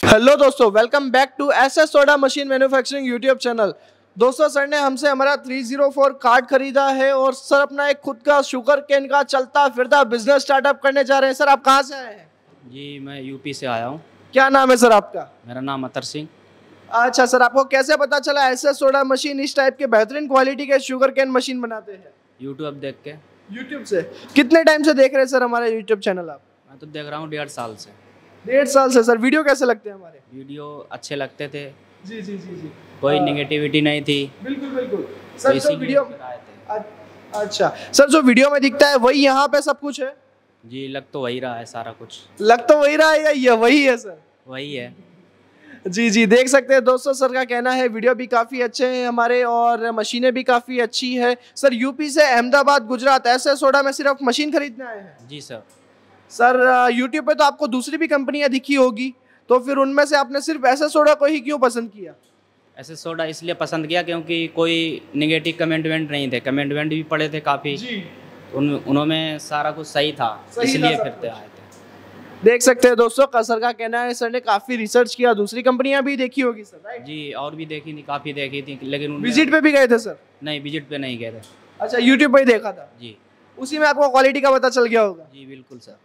hello दोस्तों welcome back to S S soda machine manufacturing YouTube channel दोस्तों sir ने हमसे हमारा 304 कार्ड खरीदा है और सर अपना एक खुद का शुगर केन का चलता फिरता बिजनेस स्टार्टअप करने जा रहे हैं सर आप कहाँ से आए हैं जी मैं यूपी से आया हूँ क्या नाम है सर आपका मेरा नाम अतर सिंह अच्छा सर आपको कैसे पता चला ऐसा सोडा मशीन इस टाइप के बेहतरीन क्वालिटी के शुगर कैन मशीन बनाते हैं यूट्यूब देख के यूट्यूब से कितने टाइम से देख रहे हैं सर हमारा यूट्यूब चैनल आप मैं तो देख रहा हूँ डेढ़ साल से डेढ़ साल से सर वीडियो कैसे लगते हैं हमारे वीडियो अच्छे लगते थे जी जी जी जी कोई निगेटिविटी नहीं थी बिल्कुल बिल्कुल सर तो वीडियो अच्छा सर जो वीडियो में दिखता है वही यहाँ पे सब कुछ है जी लग तो वही रहा है सारा कुछ लग तो वही रहा है या वही है सर वही है जी जी देख सकते हैं दोस्तों सर का कहना है वीडियो भी काफ़ी अच्छे हैं हमारे और मशीनें भी काफ़ी अच्छी है सर यूपी से अहमदाबाद गुजरात ऐसे सोडा में सिर्फ मशीन खरीदने आए हैं जी सर सर यूट्यूब पे तो आपको दूसरी भी कंपनियां दिखी होगी तो फिर उनमें से आपने सिर्फ ऐसे सोडा को ही क्यों पसंद किया ऐसे सोडा इसलिए पसंद किया क्योंकि कोई निगेटिव कमेंट वेंट नहीं थे कमेंट वेंट भी पड़े थे काफ़ी उन उन्होंने सारा कुछ सही था इसलिए फिर आए देख सकते हैं दोस्तों कसर का कहना है सर ने काफी रिसर्च किया दूसरी कंपनियां भी देखी होगी सर जी और भी देखी थी काफी देखी थी लेकिन विजिट पे भी गए थे सर नहीं विजिट पे नहीं गए थे अच्छा यूट्यूब पर ही देखा था जी उसी में आपको क्वालिटी का पता चल गया होगा जी बिल्कुल सर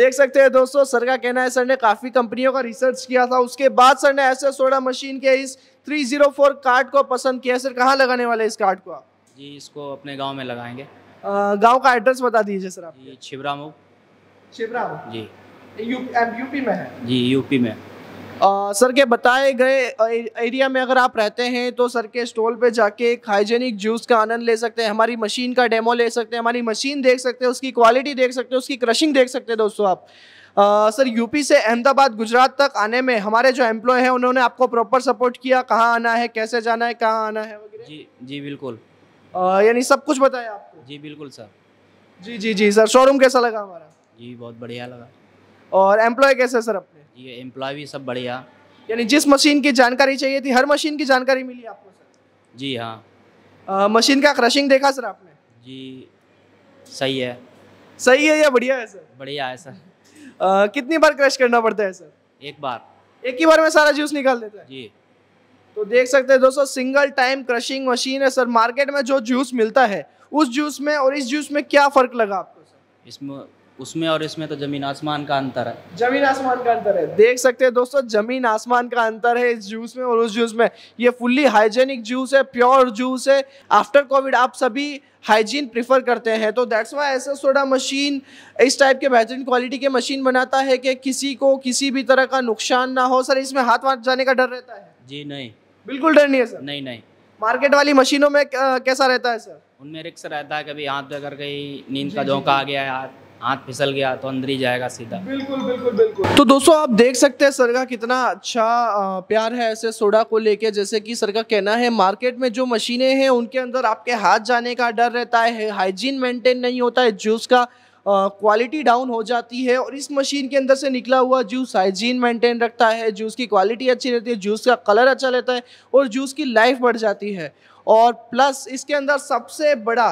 देख सकते हैं दोस्तों सर का कहना है सर ने काफी कंपनियों का रिसर्च किया था उसके बाद सर ने ऐसे सोडा मशीन के इस 304 कार्ड को पसंद किया सर कहाँ लगाने वाले इस कार्ड को आप जी इसको अपने गांव में लगाएंगे गांव का एड्रेस बता दीजिए सर आप मुख छिबरा जी यूपी में है जी यूपी में आ, सर के बताए गए एरिया में अगर आप रहते हैं तो सर के स्टॉल पे जाके एक हाइजेनिक जूस का आनंद ले सकते हैं हमारी मशीन का डेमो ले सकते हैं हमारी मशीन देख सकते हैं उसकी क्वालिटी देख सकते हैं उसकी क्रशिंग देख सकते हैं दोस्तों आप आ, सर यूपी से अहमदाबाद गुजरात तक आने में हमारे जो एम्प्लॉय हैं उन्होंने आपको प्रॉपर सपोर्ट किया कहाँ आना है कैसे जाना है कहाँ आना है वगैरह जी जी बिल्कुल यानी सब कुछ बताया आपको जी बिल्कुल सर जी जी जी सर शोरूम कैसा लगा हमारा जी बहुत बढ़िया लगा और एम्प्लॉय कैसे सर अपने ये एम्प्लॉय भी सब बढ़िया यानी जिस मशीन की जानकारी चाहिए थी हर मशीन की जानकारी मिली आपको सर जी हाँ मशीन का क्रशिंग देखा सर आपने जी सही है सही है या बढ़िया है सर बढ़िया है सर आ, कितनी बार क्रश करना पड़ता है सर एक बार एक ही बार में सारा जूस निकाल देता है जी तो देख सकते हैं दोस्तों सिंगल टाइम क्रशिंग मशीन है सर मार्केट में जो जूस मिलता है उस जूस में और इस जूस में क्या फर्क लगा आपको सर इसमें उसमें और इसमें तो जमीन आसमान का अंतर है जमीन आसमान का अंतर है देख सकते हैं दोस्तों जमीन आसमान का अंतर है इस जूस में और उस जूस में ये फुल्ली हाइजेनिक जूस है प्योर जूस है आफ्टर कोविड आप सभी हाइजीन प्रीफर करते हैं तो दैट्स वाई ऐसा सोडा मशीन इस टाइप के बेहतरीन क्वालिटी के मशीन बनाता है कि किसी को किसी भी तरह का नुकसान ना हो सर इसमें हाथ वाथ जाने का डर रहता है जी नहीं बिल्कुल डर नहीं है सर नहीं नहीं मार्केट वाली मशीनों में कैसा रहता है सर उनमें रिक्स रहता है कभी हाथ पे अगर कहीं नींद का झोंका आ गया है हाथ हाथ फिसल गया तो अंदर ही जाएगा सीधा बिल्कुल बिल्कुल बिल्कुल तो दोस्तों आप देख सकते हैं सर का कितना अच्छा प्यार है ऐसे सोडा को लेके जैसे कि सर का कहना है मार्केट में जो मशीनें हैं उनके अंदर आपके हाथ जाने का डर रहता है हाइजीन मेंटेन नहीं होता है जूस का क्वालिटी uh, डाउन हो जाती है और इस मशीन के अंदर से निकला हुआ जूस हाइजीन मेंटेन रखता है जूस की क्वालिटी अच्छी रहती है जूस का कलर अच्छा रहता है और जूस की लाइफ बढ़ जाती है और प्लस इसके अंदर सबसे बड़ा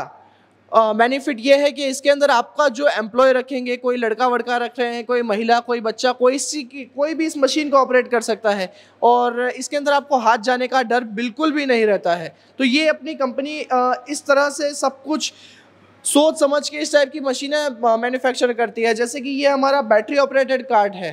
बेनिफिट ये है कि इसके अंदर आपका जो एम्प्लॉय रखेंगे कोई लड़का वड़का रख रहे हैं कोई महिला कोई बच्चा कोई सी कोई भी इस मशीन को ऑपरेट कर सकता है और इसके अंदर आपको हाथ जाने का डर बिल्कुल भी नहीं रहता है तो ये अपनी कंपनी इस तरह से सब कुछ सोच समझ के इस टाइप की मशीनें मैन्युफैक्चर करती है जैसे कि ये हमारा बैटरी ऑपरेटेड कार्ड है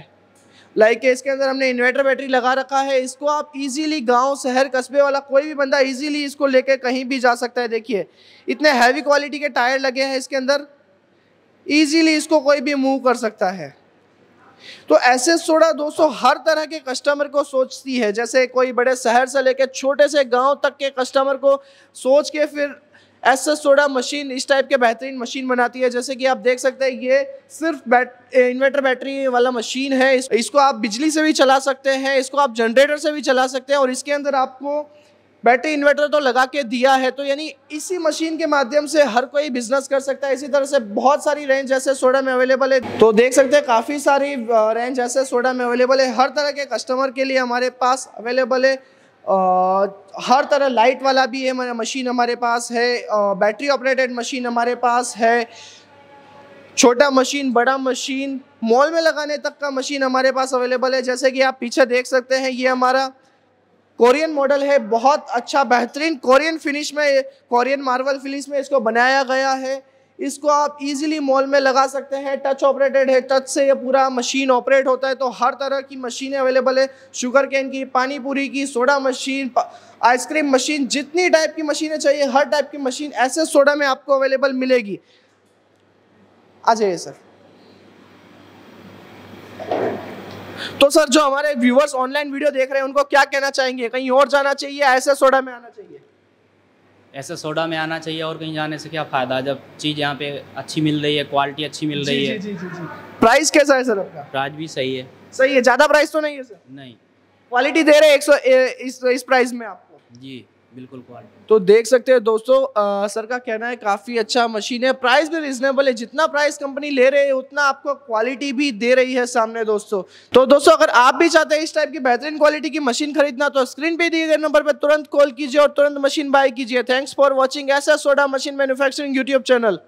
लाइक इसके अंदर हमने इन्वर्टर बैटरी लगा रखा है इसको आप इजीली गांव शहर कस्बे वाला कोई भी बंदा इजीली इसको लेके कहीं भी जा सकता है देखिए इतने हैवी क्वालिटी के टायर लगे हैं इसके अंदर इजीली इसको कोई भी मूव कर सकता है तो ऐसे सोडा दोस्तों हर तरह के कस्टमर को सोचती है जैसे कोई बड़े शहर से लेकर छोटे से गांव तक के कस्टमर को सोच के फिर एस एस सोडा मशीन इस टाइप के बेहतरीन मशीन बनाती है जैसे कि आप देख सकते हैं ये सिर्फ बैट इन्वर्टर बैटरी वाला मशीन है इस, इसको आप बिजली से भी चला सकते हैं इसको आप जनरेटर से भी चला सकते हैं और इसके अंदर आपको बैटरी इन्वर्टर तो लगा के दिया है तो यानी इसी मशीन के माध्यम से हर कोई बिजनेस कर सकता है इसी तरह से बहुत सारी रेंज ऐसे सोडा में अवेलेबल है तो देख सकते हैं काफ़ी सारी रेंज ऐसे सोडा में अवेलेबल है हर तरह के कस्टमर के लिए हमारे पास अवेलेबल है हर तरह लाइट वाला भी है मशीन हमारे पास है बैटरी ऑपरेटेड मशीन हमारे पास है छोटा मशीन बड़ा मशीन मॉल में लगाने तक का मशीन हमारे पास अवेलेबल है जैसे कि आप पीछे देख सकते हैं ये हमारा कोरियन मॉडल है बहुत अच्छा बेहतरीन कोरियन फिनिश में कोरियन मार्वल फिनिश में इसको बनाया गया है इसको आप इजीली मॉल में लगा सकते हैं टच ऑपरेटेड है टच से ये पूरा मशीन ऑपरेट होता है तो हर तरह की मशीनें अवेलेबल है शुगर कैन की पानी पूरी की सोडा मशीन आइसक्रीम मशीन जितनी टाइप की मशीनें चाहिए हर टाइप की मशीन ऐसे सोडा में आपको अवेलेबल मिलेगी आ जाइए सर तो सर जो हमारे व्यूवर्स ऑनलाइन वीडियो देख रहे हैं उनको क्या कहना चाहेंगे कहीं और जाना चाहिए ऐसे सोडा में आना चाहिए ऐसे सोडा में आना चाहिए और कहीं जाने से क्या फ़ायदा जब चीज़ यहाँ पे अच्छी मिल रही है क्वालिटी अच्छी मिल रही है प्राइस कैसा है सर आपका प्राइस भी सही है सही है ज़्यादा प्राइस तो नहीं है सर नहीं क्वालिटी दे रहे हैं एक सौ इस, इस प्राइस में आपको जी बिल्कुल तो देख सकते हैं दोस्तों आ, सर का कहना है काफ़ी अच्छा मशीन है प्राइस भी रिजनेबल है जितना प्राइस कंपनी ले रही है उतना आपको क्वालिटी भी दे रही है सामने दोस्तों तो दोस्तों अगर आप भी चाहते हैं इस टाइप की बेहतरीन क्वालिटी की मशीन खरीदना तो स्क्रीन पे दिए गए नंबर पर तुरंत कॉल कीजिए और तुरंत मशीन बाय कीजिए थैंक्स फॉर वॉचिंग ऐसा soda machine manufacturing YouTube channel